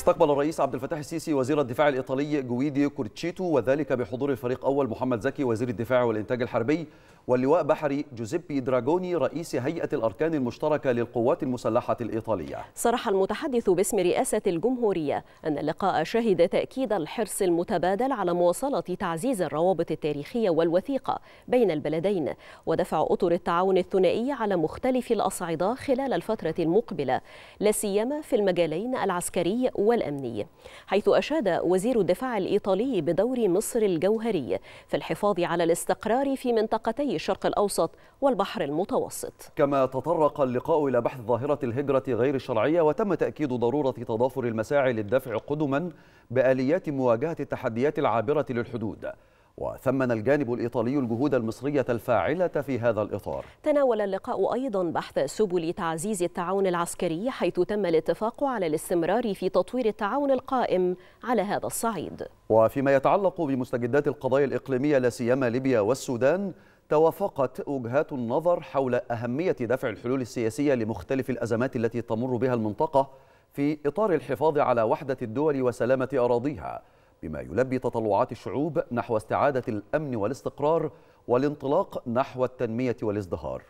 استقبل الرئيس عبد الفتاح السيسي وزير الدفاع الايطالي جويدي كورتشيتو وذلك بحضور الفريق اول محمد زكي وزير الدفاع والانتاج الحربي واللواء بحري جوزيبي دراجوني رئيس هيئه الاركان المشتركه للقوات المسلحه الايطاليه. صرح المتحدث باسم رئاسه الجمهوريه ان اللقاء شهد تاكيد الحرص المتبادل على مواصله تعزيز الروابط التاريخيه والوثيقه بين البلدين ودفع اطر التعاون الثنائي على مختلف الاصعده خلال الفتره المقبله لا سيما في المجالين العسكري والأمني حيث أشاد وزير الدفاع الإيطالي بدور مصر الجوهري في الحفاظ على الاستقرار في منطقتي الشرق الأوسط والبحر المتوسط كما تطرق اللقاء إلى بحث ظاهرة الهجرة غير الشرعية وتم تأكيد ضرورة تضافر المساعي للدفع قدما بآليات مواجهة التحديات العابرة للحدود وثمن الجانب الإيطالي الجهود المصرية الفاعلة في هذا الإطار تناول اللقاء أيضا بحث سبل تعزيز التعاون العسكري حيث تم الاتفاق على الاستمرار في تطوير التعاون القائم على هذا الصعيد وفيما يتعلق بمستجدات القضايا الإقليمية سيما ليبيا والسودان توافقت وجهات النظر حول أهمية دفع الحلول السياسية لمختلف الأزمات التي تمر بها المنطقة في إطار الحفاظ على وحدة الدول وسلامة أراضيها بما يلبي تطلعات الشعوب نحو استعادة الأمن والاستقرار والانطلاق نحو التنمية والازدهار